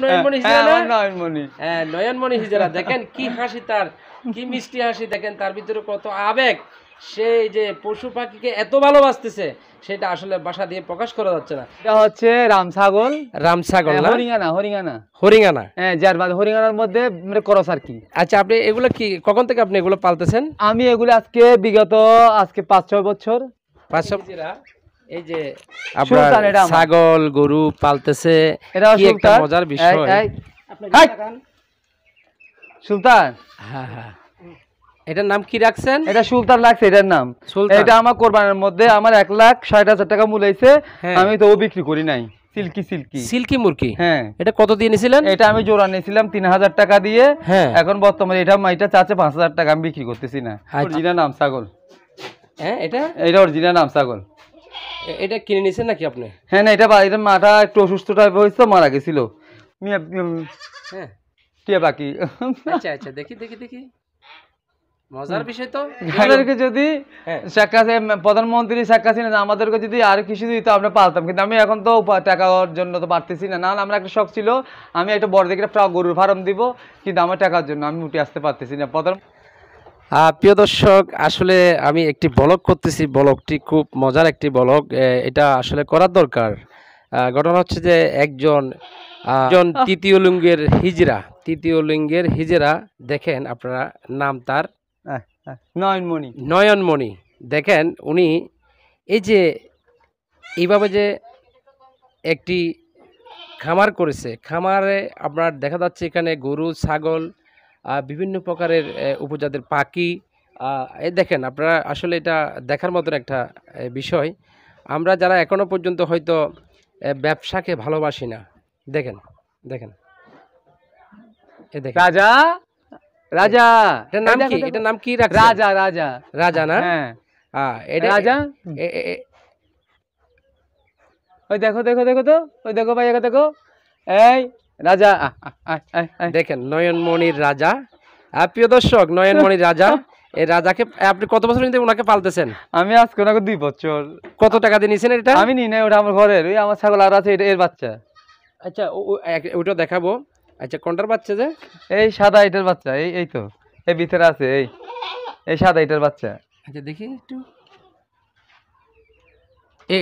হ্যাঁ, হ্যাঁ, হ্যাঁ, দেখেন কি হাসি তার কি মিষ্টি হাসি দেখেন তার ভিতরে কত আবেগ সেই যে পশু পাখিকে এত ভালোবাসতেছে সেটা আসলে দিয়ে প্রকাশ করা যাচ্ছে না এটা হচ্ছে রামছাগল রামছাগল হরিঙ্গানা হরিঙ্গানা হরিঙ্গানা হ্যাঁ যার বাদ হরিঙ্গানার মধ্যে মানে করস আর কি আচ্ছা আপনি এগুলো কি কখন থেকে আপনি এগুলো পালতেছেন আমি এগুলো আজকে বিগত আজকে পাঁচ ছয় বছর পাঁচ ছয় এই যে আপনার ছাগল গরু পালতেছে একটা মজার বিষয় সুলতান হ্যাঁ, হ্যাঁ। এটার নাম কি রাখছেন এটা সুলতান লাগছে এটার নাম এটা আমার কোরবানের মধ্যে আমার এক লাখ ষাট হাজার টাকা হ্যাঁ। আমি তো বিক্রি করি নাই সিল্কি সিল্কি সিল্কি মুরগি হ্যাঁ এটা কত দিয়ে নিয়েছিলেন এটা আমি জোড়া নিয়েছিলাম তিন হাজার টাকা দিয়ে হ্যাঁ এখন বর্তমানে এটা মাইটা চাচ্ছে পাঁচ হাজার টাকা আমি বিক্রি করতেছি না অরিজিনাল আচ্ছা। নাম ছাগল হ্যাঁ এটা এটা অরিজিনাল নাম ছাগল এটা কিনে নিছেন নাকি আপনি হ্যাঁ না এটা এটা মাথা একটু অসুস্থ টাইপ হয়েছে মারা গেছিল হ্যাঁ টিয়া বাকি আচ্ছা আচ্ছা দেখি দেখি দেখি মজার বিষয় তো যদি হ্যাঁ। প্রধানমন্ত্রী আমাদেরকে যদি আর কিছু দিত আমরা পালতাম কিন্তু আমি এখন তো টাকার জন্য তো পারতেছি না না আমার একটা শখ ছিল আমি একটা বড় দেখে একটা গরুর ফার্ম দিব কিন্তু আমার টাকার জন্য আমি উঠে আসতে পারতেছি না প্রধান প্রিয় দর্শক আসলে আমি একটি ব্লগ করতেছি ব্লগটি খুব মজার একটি ব্লগ এটা আসলে করার দরকার ঘটনা হচ্ছে যে একজন একজন তৃতীয় লিঙ্গের হিজরা তৃতীয় লিঙ্গের হিজরা দেখেন আপনারা নাম তার নয়নমণি নয়নমণি দেখেন উনি এই যে এইভাবে যে একটি খামার করেছে খামারে আপনার দেখা যাচ্ছে এখানে গরু ছাগল বিভিন্ন প্রকারের উপজাতের পাখি এ দেখেন আপনারা আসলে এটা দেখার মতন একটা বিষয় আমরা যারা এখনও পর্যন্ত হয়তো ব্যবসাকে ভালোবাসি না দেখেন দেখেন রাজা রাজা এটার নাম কি এটার নাম কি রাজা রাজা রাজা না হ্যাঁ রাজা ওই দেখো দেখো দেখো তো ওই দেখো ভাই দেখো এই রাজা দেখেন নয়নমণির রাজা প্রিয় দর্শক নয়নমণির রাজা এই রাজাকে আপনি কত বছর কিন্তু ওনাকে পালতেছেন আমি আজকে ওনাকে দুই বছর কত টাকা দিয়ে নিয়েছেন এটা আমি নিই নাই ওটা আমার ঘরের ওই আমার ছাগল আর আছে এর বাচ্চা আচ্ছা ওটা দেখাবো আচ্ছা কোনটার বাচ্চা যে এই সাদা এটার বাচ্চা এই এই তো এই ভিতরে আছে এই এই সাদা এটার বাচ্চা আচ্ছা দেখি একটু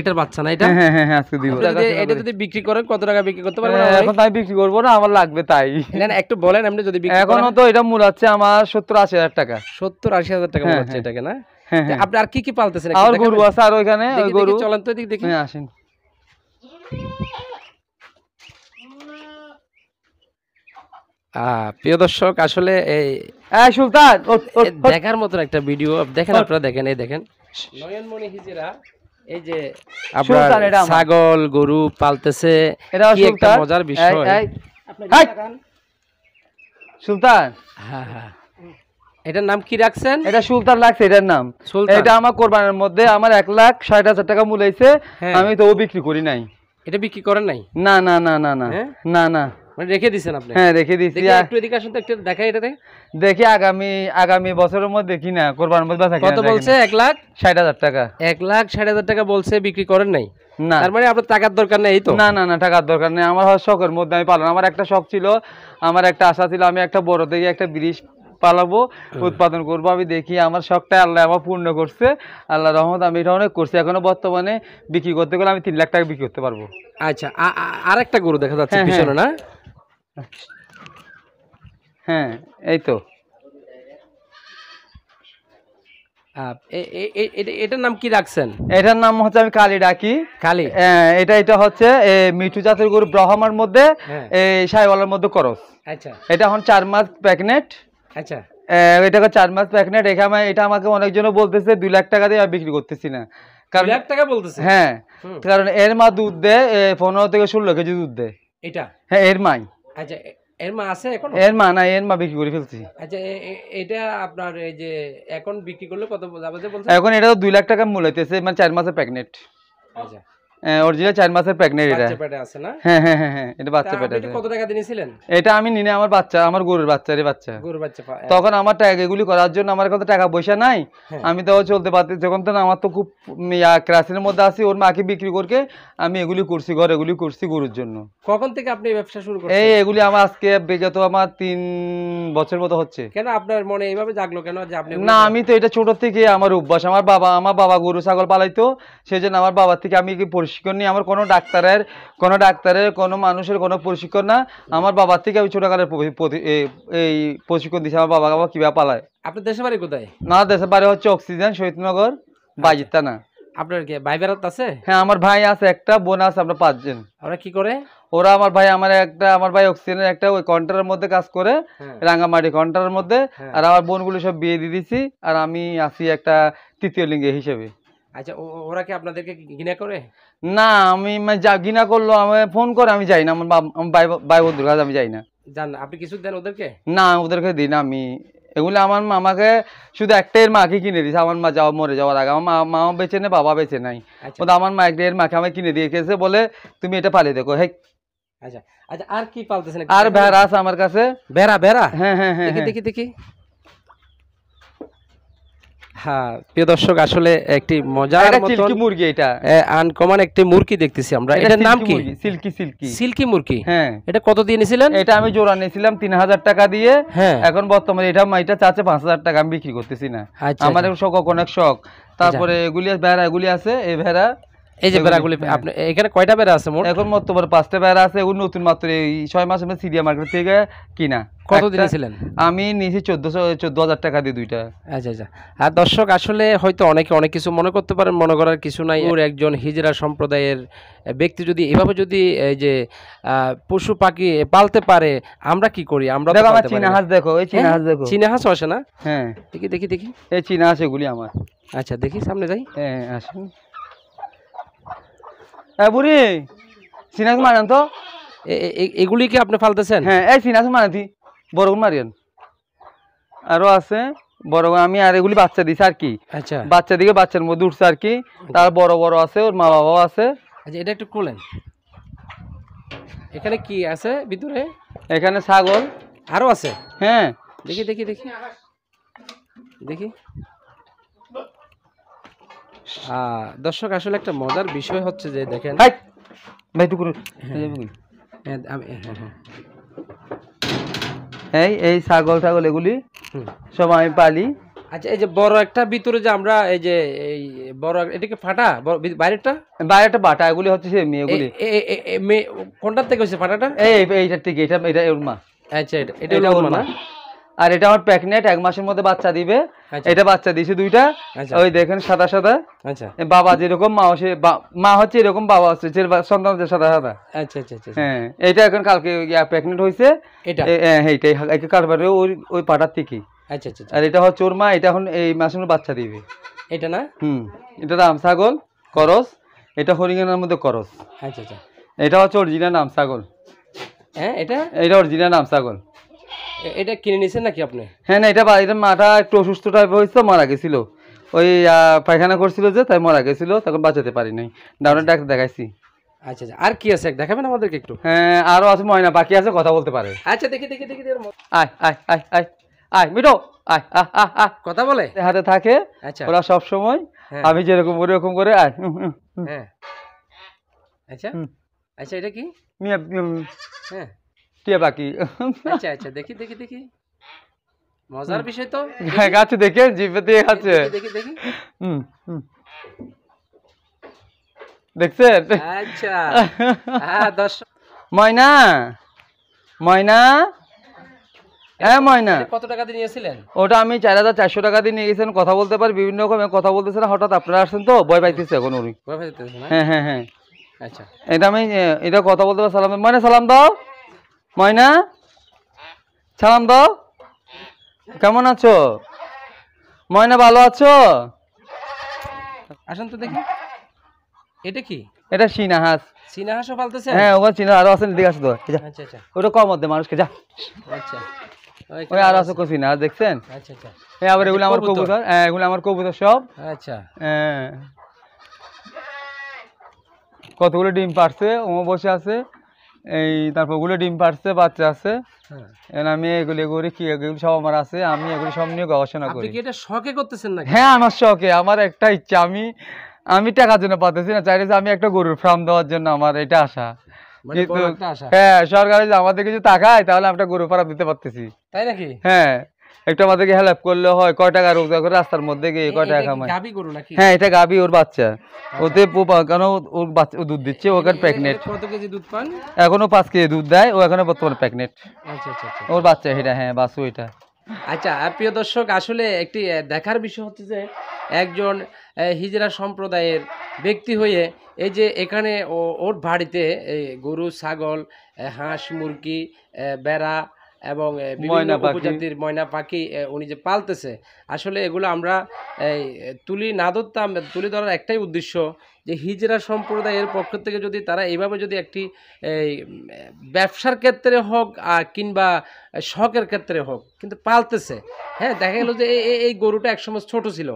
এটার বাচ্চা না এটা হ্যাঁ হ্যাঁ, হ্যাঁ, হ্যাঁ আজকে দিব এটা যদি বিক্রি করেন কত টাকা বিক্রি করতে পারবেন হ্যাঁ, এখন তাই বিক্রি করব না আমার লাগবে তাই না না একটু বলেন আপনি যদি বিক্রি তো এটা আমার 70 80 হাজার টাকা 70 80 টাকা এটাকে না আপনি আর কি কি পালতেছেন আর গরু আছে আর ওখানে ওই গরু চলেন তো দেখি হ্যাঁ আসেন প্রিয় দর্শক আসলে এই সুলতান দেখার মতন একটা ভিডিও দেখেন আপনারা দেখেন এই দেখেন নয়নমণি এই যে ছাগল গরু পালতেছে সুলতান হ্যাঁ, হ্যাঁ। এটার নাম কি রাখছেন এটা সুলতান লাগছে এটার নাম এটা আমার কোরবানের মধ্যে আমার এক লাখ ষাট হাজার টাকা মূল হ্যাঁ। আমি তো বিক্রি করি নাই এটা বিক্রি করেন নাই না না না না না না না মানে রেখে দিয়েছেন আপনি হ্যাঁ রেখে একটু এদিকে আসুন তো একটু দেখাই দেখি আগামী আগামী বছরের মধ্যে কিনা মধ্যে থাকে কত বলছে 1 লাখ 60000 টাকা 1 লাখ টাকা বলছে বিক্রি করেন নাই না তার মানে আপনার টাকার দরকার নেই তো না না না টাকার দরকার নেই আমার শখের মধ্যে আমি পালন আমার একটা শখ ছিল আমার একটা আশা ছিল আমি একটা বড় দেখি একটা ব্রিজ পালাবো হ্যাঁ। উৎপাদন করবো আমি দেখি আমার শখটা আল্লাহ আমার পূর্ণ করছে আল্লাহ রহমত আমি এটা অনেক করছি এখনো বর্তমানে বিক্রি করতে গেলে আমি তিন লাখ টাকা বিক্রি করতে পারবো আচ্ছা আর একটা গরু দেখা যাচ্ছে হ্যাঁ হ্যাঁ, হ্যাঁ এই তো এটার নাম কি রাখছেন এটার নাম হচ্ছে আমি কালী ডাকি কালী এটা এটা হচ্ছে মিঠু জাতের গরু ব্রহ্মার মধ্যে হ্যাঁ। সাইওয়ালার মধ্যে করস আচ্ছা এটা এখন চার মাস প্যাকনেট আচ্ছা এটাকে চার মাস না রেখে আমার এটা আমাকে অনেকজন বলতেছে দুই লাখ টাকা দিয়ে বিক্রি করতেছি না কারণ লাখ টাকা বলতেছে হ্যাঁ কারণ এর মা দুধ দেয় পনেরো থেকে ষোলো কেজি দুধ দেয় এটা হ্যাঁ এর মাই আচ্ছা এর মা এখন এর মা না এর মা বিক্রি করে ফেলছি আচ্ছা এটা আপনার এই যে এখন বিক্রি করলে কত এখন এটা তো দুই লাখ টাকা মূল হইতেছে মানে চার মাসে প্যাকনেট আচ্ছা অরিজিনাল মাসের এটা বাচ্চা পেটে আছে না হ্যাঁ হ্যাঁ, হ্যাঁ, হ্যাঁ এটা বাচ্চা পেটে আছে কত টাকা দিয়েছিলেন এটা আমি নিনে আমার বাচ্চা আমার গরুর বাচ্চা রে বাচ্চা গরুর বাচ্চা তখন আমার এগুলি করার জন্য আমার টাকা পয়সা নাই হ্যাঁ। আমি তো চলতে পারতে যখন তো আমার তো খুব ক্রাসের মধ্যে আছি ওর মাকে বিক্রি করকে আমি এগুলি করছি ঘর এগুলি করছি গরুর জন্য কখন থেকে আপনি ব্যবসা শুরু করছেন এই এগুলি আমার আজকে বেজাত আমার তিন বছর মতো হচ্ছে কেন আপনার মনে এইভাবে জাগলো কেন যে আপনি না আমি তো এটা ছোট থেকে আমার অভ্যাস আমার বাবা আমার বাবা গরু ছাগল পালাইতো সেজন্য আমার বাবার থেকে আমি কি প্রশিক্ষণ নিই আমার কোনো ডাক্তারের কোনো ডাক্তারের কোনো মানুষের কোনো প্রশিক্ষণ না আমার বাবার থেকে আমি ছোটোকালের এই প্রশিক্ষণ দিচ্ছি আমার বাবা বাবা কীভাবে পালায় আপনার দেশের বাড়ি কোথায় না দেশের বাড়ি হচ্ছে অক্সিজেন শহীদনগর আচ্ছা। বাজিতানা আপনার কি ভাই বেরাত আছে হ্যাঁ আমার ভাই আছে একটা বোন আছে আমরা পাঁচজন ওরা কি করে ওরা আমার ভাই আমার একটা আমার ভাই অক্সিজেনের একটা ওই কন্টারের মধ্যে কাজ করে হ্যাঁ। রাঙামাটি কন্টারের মধ্যে হ্যাঁ। আর আমার বোনগুলো সব বিয়ে দিয়ে দিছি আর আমি আছি একটা তৃতীয় লিঙ্গে হিসেবে আচ্ছা ওরা কি আপনাদেরকে ঘৃণা করে না আমি মানে যা ঘৃণা করলো আমি ফোন করে আমি যাই না আমার ভাই বন্ধুর কাছে আমি যাই না জান আপনি কিছু দেন ওদেরকে না ওদেরকে দিই না আমি এগুলো আমার মামাকে শুধু একটাই মাকে কিনে দিয়েছে আমার মা যাওয়া মরে যাওয়ার আগে আমার মা মাও বেঁচে নেই বাবা বেঁচে নাই ওটা আচ্ছা। আমার মা একটাই মাকে আমাকে কিনে দিয়েছে বলে তুমি এটা পালিয়ে দেখো হ্যাঁ আচ্ছা আচ্ছা আর কি পালতেছেন আর ভেড়া আছে আমার কাছে ভেড়া ভেড়া হ্যাঁ হ্যাঁ হ্যাঁ দেখি হ্যাঁ। দেখি দেখি হ্যাঁ, এটা হ্যাঁ। এটা আমি তিন হাজার টাকা দিয়ে হ্যাঁ। এখন বর্তমানে এটা মাইটা পাঁচ হাজার টাকা আমি বিক্রি করতেছি না আচ্ছা, আচ্ছা। আমাদের শখ অনেক শখ আচ্ছা। তারপরে এগুলি ভেড়া এগুলি আছে এই ভেড়া এই যে বেড়াগুলি হ্যাঁ। আপনি এখানে কয়টা বেড়া আছে মোট এখন মোট পাঁচটা বেড়া আছে এখন নতুন মাত্র এই ছয় মাস আমরা সিরিয়া মার্কেট থেকে কিনা কতদিনে ছিলেন আমি নিয়েছি চোদ্দশো চোদ্দ হাজার টাকা দিই দুইটা আচ্ছা আচ্ছা আর দর্শক আসলে হয়তো অনেকে অনেক কিছু মনে করতে পারেন মনে করার কিছু নাই ওর একজন হিজরা সম্প্রদায়ের ব্যক্তি যদি এভাবে যদি এই যে পশু পাখি পালতে পারে আমরা কি করি আমরা চীনা হাঁস দেখো এই হ্যাঁ? চীনা হাঁস দেখো চীনা হাঁস আসে না হ্যাঁ দেখি দেখি দেখি এই চীনা হাঁস এগুলি আমার আচ্ছা দেখি সামনে যাই হ্যাঁ আসুন হ্যাঁ বুড়ি সিনাজ মারান তো এগুলি কি আপনি ফালতেছেন হ্যাঁ এই সিনাজ মারাতি বরগুন মারিয়ান আরও আছে বড় আমি আর এগুলি বাচ্চা দিছি আর কি আচ্ছা বাচ্চা দিকে বাচ্চার মধ্যে উঠছে আর কি তার বড় বড় আছে ওর মা বাবাও আছে আচ্ছা এটা একটু খুলেন এখানে কি আছে ভিতরে এখানে ছাগল আরও আছে হ্যাঁ দেখি দেখি দেখি দেখি দর্শক আসলে একটা মজার বিষয় হচ্ছে যে দেখেন হ্যাঁ, হ্যাঁ, হ্যাঁ, এই এই ছাগল ছাগল এগুলি সব আমি পালি আচ্ছা এই যে বড় একটা ভিতরে যে আমরা এই যে এই বড় এটাকে ফাটা বাইরেটা বাইরেটা বাটা এগুলি হচ্ছে সে মেয়েগুলি কোনটার থেকে হচ্ছে ফাটাটা এই এইটার থেকে এটা এটা ওর মা আচ্ছা এটা এটা ওর মা না আর এটা আমার প্যাকনেট এক মাসের মধ্যে বাচ্চা দিবে আচ্ছা। এটা বাচ্চা দিয়েছে দুইটা আচ্ছা। ওই দেখেন সাদা সাদা আচ্ছা। বাবা যেরকম মা হচ্ছে মা হচ্ছে এরকম বাবা হচ্ছে যে সন্তান হচ্ছে সাদা সাদা হ্যাঁ এটা এখন কালকে প্যাকনেট হয়েছে এটা হ্যাঁ এইটাই ওই ওই পাটার থেকেই আচ্ছা আচ্ছা আর এটা হচ্ছে ওর মা এটা এখন এই মাসের মধ্যে বাচ্চা দিবে এটা না হুম এটা রাম ছাগল করস এটা হরিঙ্গানার মধ্যে করস আচ্ছা আচ্ছা এটা হচ্ছে অরিজিনাল নাম ছাগল হ্যাঁ এটা এটা অরিজিনাল নাম ছাগল এটা কিনে নিয়েছেন নাকি আপনি হ্যাঁ না এটা এটা মাটা একটু অসুস্থ টাইপ হয়েছিল মারা গেছিল ওই পায়খানা করছিল যে তাই মারা গেছিল তখন বাঁচাতে পারি নাই ডাউনের আচ্ছা। ডাক্তার দেখাইছি আচ্ছা আচ্ছা আর কি আছে দেখাবেন আমাদেরকে একটু হ্যাঁ আরও আছে ময়না বাকি আছে কথা বলতে পারে আচ্ছা দেখি দেখি দেখি আয় আয় আয় আয় আয় মিটো আয় আহ আহ আহ কথা বলে হাতে থাকে আচ্ছা ওরা সব সময় হ্যাঁ। আমি যেরকম ওরকম করে আয় হ্যাঁ আচ্ছা আচ্ছা এটা কি হ্যাঁ টিয়া পাখি আচ্ছা আচ্ছা দেখি দেখি দেখি মজার বিষয় তো হ্যাঁ, গাছে দেখে দিয়ে দেখি দেখি হুম আচ্ছা হ্যাঁ ময়না হ্যাঁ, ওটা আমি চার হাজার চারশো টাকা দিয়ে নিয়ে গেছেন কথা বলতে পারি বিভিন্ন রকম কথা বলতেছে না হঠাৎ আপনারা আসছেন তো ভয় পাইতেছে এখন উনি হ্যাঁ হ্যাঁ হ্যাঁ আচ্ছা। এটা আমি এটা কথা বলতে পারি সালাম ময়না সালাম দাও ময়না সালাম দাও কেমন আছো ময়না ভালো আছো আসুন তো দেখি এটা কি এটা সিনাহাস সিনাহাসও পালতেছে হ্যাঁ ওগুলো সিনা আরো আছে দিকে আসো তো আচ্ছা আচ্ছা ওটা কম মধ্যে মানুষকে যা আচ্ছা ওই আর আছে কো সিনাহাস দেখছেন আচ্ছা আচ্ছা হ্যাঁ আবার এগুলো আমার কবুতর হ্যাঁ এগুলো আমার কবুতর সব আচ্ছা হ্যাঁ কতগুলো ডিম পারছে ও বসে আছে এই তারপর ওগুলো ডিম পারছে বাচ্চা আছে হ্যাঁ। আমি এগুলি করি কি এগুলি সব আমার আছে আমি এগুলি সব নিয়ে গবেষণা করি এটা শখে করতেছেন না হ্যাঁ আমার শখে আমার একটা ইচ্ছা আমি আমি টাকার জন্য পাতেছি না চাইলে আমি একটা গরুর ফার্ম দেওয়ার জন্য আমার এটা আশা মানে হ্যাঁ সরকার আমাদের কিছু তাকায় তাহলে আমি একটা গরু ফার্ম দিতে পারতেছি তাই নাকি হ্যাঁ একটু আমাদেরকে হেল্প করলে হয় কয় টাকা রোজগার করে রাস্তার মধ্যে গিয়ে কয় টাকা কামায় গাবি গরু নাকি হ্যাঁ এটা গাবি ওর বাচ্চা ওতে কেন ওর বাচ্চা ও দুধ দিচ্ছে ও এখন প্রেগনেন্ট কত কেজি দুধ পান এখনো পাঁচ কেজি দুধ দেয় ও এখন বর্তমানে প্রেগনেন্ট আচ্ছা, আচ্ছা আচ্ছা ওর বাচ্চা এটা হ্যাঁ বাসু এটা আচ্ছা প্রিয় দর্শক আসলে একটি দেখার বিষয় হচ্ছে যে একজন হিজরা সম্প্রদায়ের ব্যক্তি হয়ে এই যে এখানে ওর বাড়িতে গরু ছাগল হাঁস মুরগি বেড়া এবং বিভিন্ন উপজাতির ময়না পাখি উনি যে পালতেছে আসলে এগুলো আমরা তুলি না ধরতাম তুলে ধরার একটাই উদ্দেশ্য যে হিজরা সম্প্রদায়ের পক্ষ থেকে যদি তারা এইভাবে যদি একটি ব্যবসার ক্ষেত্রে হোক কিংবা শখের ক্ষেত্রে হোক কিন্তু পালতেছে হ্যাঁ দেখা গেলো যে এই গরুটা একসময় ছোট ছিল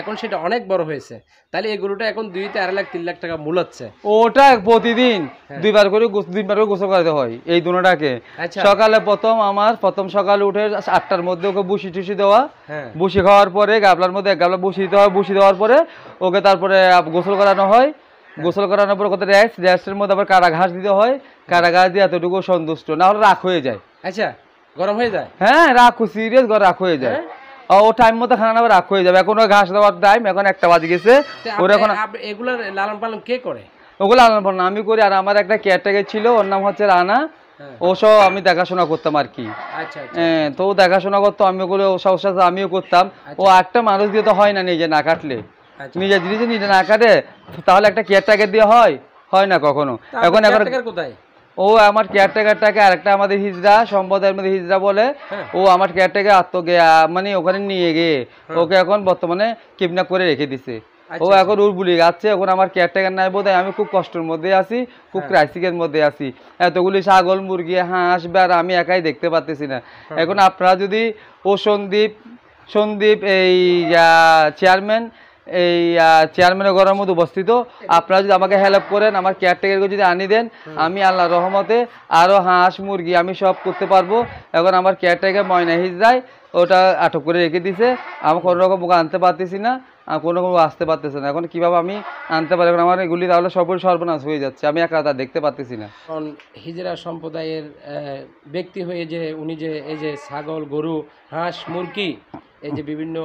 এখন সেটা অনেক বড় হয়েছে তাহলে এই গরুটা এখন দুই তে আড়াই লাখ তিন লাখ টাকা মূলাচ্ছে ওটা প্রতিদিন হ্যাঁ। দুইবার করে দুইবার করে গোসল করাতে হয় এই দুটাকে আচ্ছা। সকালে প্রথম আমার প্রথম সকালে উঠে আটটার মধ্যে ওকে বুসি টুসি দেওয়া বুসি হ্যাঁ। খাওয়ার পরে গাবলার মধ্যে এক গাবলা বুসি দিতে হয় বুসি দেওয়ার পরে ওকে তারপরে গোসল করানো হয় হয় হ্যাঁ। গোসল করানোর পর কত র্যাশ র্যাশের মধ্যে আবার কারা ঘাস দিতে হয় কারা ঘাস দিয়ে এতটুকু সন্তুষ্ট না হলে রাখ হয়ে যায় আচ্ছা গরম হয়ে যায় হ্যাঁ রাখো সিরিয়াস রাখ হয়ে যায় হ্যাঁ। ও টাইম মতো খানা রাখ হয়ে যাবে এখন ঘাস দেওয়ার টাইম এখন একটা বাজে গেছে এখন এগুলো লালন পালন কে করে ওগুলো লালন পালন আমি করি আর আমার একটা কেয়ারটেকার ছিল ওর নাম হচ্ছে রানা হ্যাঁ। ওসব আমি দেখাশোনা করতাম আর কি আচ্ছা, আচ্ছা। হ্যাঁ তো দেখাশোনা করতো আমি ওগুলো ওসব আমিও করতাম ও আচ্ছা। একটা মানুষ দিয়ে তো হয় না নিজে না কাটলে তুমি যে জিনিস নিতে না কাটে তাহলে একটা কেয়ারটাকে দিয়ে হয় হয় না কখনো এখন এখন কোথায় ও আমার কেয়ারটেকারটাকে আরেকটা আমাদের হিজরা সম্প্রদায়ের মধ্যে হিজরা বলে হ্যাঁ। ও আমার আত্ম গেয়া মানে ওখানে নিয়ে গিয়ে হ্যাঁ। ওকে এখন বর্তমানে কিডন্যাপ করে রেখে দিছে আচ্ছা, ও আচ্ছা। এখন ওর বুলি যাচ্ছে এখন আমার কেয়ারটেকার নাই বোধ আমি খুব কষ্টের মধ্যে আছি খুব ক্রাইসিকের হ্যাঁ। মধ্যে আছি এতগুলি ছাগল মুরগি হাঁস বেড় আমি একাই দেখতে পাচ্তেছি না এখন আপনারা যদি ও সন্দীপ সন্দীপ এই চেয়ারম্যান এই চেয়ারম্যানের ঘরের মধ্যে উপস্থিত আপনারা যদি আমাকে হেল্প করেন আমার কেয়ারটেকারকে যদি আনি দেন আমি আল্লাহ রহমতে আরও হাঁস মুরগি আমি সব করতে পারবো এখন আমার কেয়ারটেকার ময়না হিজরায় ওটা আটক করে রেখে দিছে আমি কোনো রকম ওকে আনতে পারতেছি না কোনো রকম আসতে পারতেছে না এখন কীভাবে আমি আনতে পারি এখন আমার এগুলি তাহলে সর্ব সর্বনাশ হয়ে যাচ্ছে আমি একা তা দেখতে পারতেছি না কারণ হিজরা সম্প্রদায়ের ব্যক্তি হয়ে যে উনি যে এই যে ছাগল গরু হাঁস মুরগি এই যে বিভিন্ন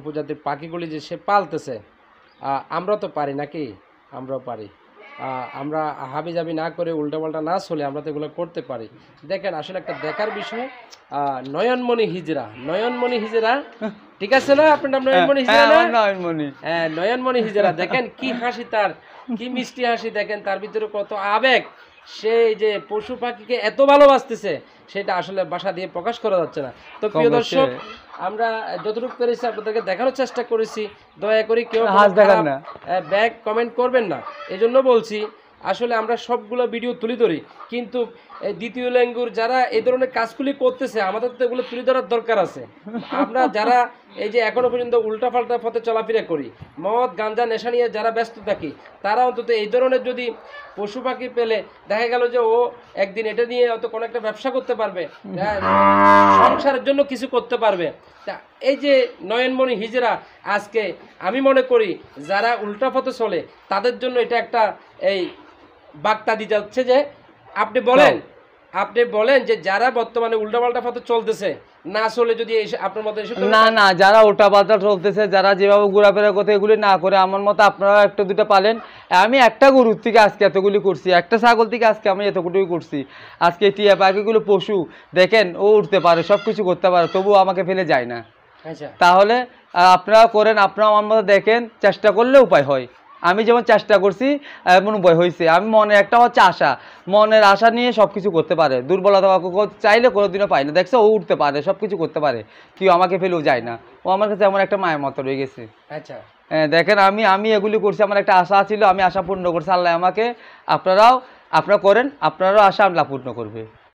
উপজাতির পাখিগুলি যে সে পালতেছে আমরা তো পারি নাকি আমরাও পারি আমরা হাবি জাবি না করে উল্টাপাল্টা না চলে আমরা তো এগুলো করতে পারি দেখেন আসলে একটা দেখার বিষয় নয়নমণি হিজরা নয়নমণি হিজরা ঠিক আছে না আপনার নাম নয়নমণি হ্যাঁ, হিজরা হ্যাঁ, নয়নমণি হ্যাঁ নয়নমণি হিজরা দেখেন কি হাসি তার কি মিষ্টি হাসি দেখেন তার ভিতরে কত আবেগ সেই যে পশু পাখিকে এত ভালোবাসতেছে সেটা আসলে বাসা দিয়ে প্রকাশ করা যাচ্ছে না তো প্রিয় দর্শক আমরা যতটুকু পেরেছি আপনাদেরকে দেখানোর চেষ্টা করেছি দয়া করে কেউ ব্যাগ কমেন্ট করবেন না এজন্য বলছি আসলে আমরা সবগুলো ভিডিও তুলে ধরি কিন্তু দ্বিতীয় ল্যাঙ্গুর যারা এই ধরনের কাজগুলি করতেছে আমাদের তো এগুলো তুলে ধরার দরকার আছে আমরা যারা এই যে এখনো পর্যন্ত পাল্টা পথে চলাফেরা করি মদ গাঞ্জা নেশা নিয়ে যারা ব্যস্ত থাকি তারা অন্তত এই ধরনের যদি পশু পাখি পেলে দেখা গেল যে ও একদিন এটা নিয়ে হয়তো কোনো একটা ব্যবসা করতে পারবে সংসারের জন্য কিছু করতে পারবে তা এই যে নয়নমণি হিজরা আজকে আমি মনে করি যারা উল্টা পথে চলে তাদের জন্য এটা একটা এই বার্তা দিয়ে যাচ্ছে যে আপনি বলেন আপনি বলেন যে যারা বর্তমানে উল্টাপাল্টা পথে চলতেছে না চলে যদি আপনার মতো এসে না না যারা উল্টাপাল্টা চলতেছে যারা যেভাবে ঘোরাফেরা করতে এগুলি না করে আমার মতো আপনারা একটা দুটো পালেন আমি একটা গরুর থেকে আজকে এতগুলি করছি একটা ছাগল থেকে আজকে আমি এতগুলি করছি আজকে টিয়া পাখিগুলো পশু দেখেন ও উঠতে পারে সব কিছু করতে পারে তবুও আমাকে ফেলে যায় না আচ্ছা তাহলে আপনারা করেন আপনারা আমার মতো দেখেন চেষ্টা করলে উপায় হয় আমি যেমন চেষ্টা করছি এমন উপায় হয়েছে আমি মনে একটা হচ্ছে আশা মনের আশা নিয়ে সব কিছু করতে পারে দুর্বলতা চাইলে কোনোদিনও পাই না দেখছো ও উঠতে পারে সব কিছু করতে পারে কেউ আমাকে ফেলেও যায় না ও আমার কাছে এমন একটা মায়ের মতো রয়ে গেছে আচ্ছা হ্যাঁ, দেখেন আমি আমি এগুলি করছি আমার একটা আশা ছিল আমি আশা পূর্ণ করছি আল্লাহ আমাকে আপনারাও আপনারা করেন আপনারাও আশা আল্লাহ পূর্ণ করবে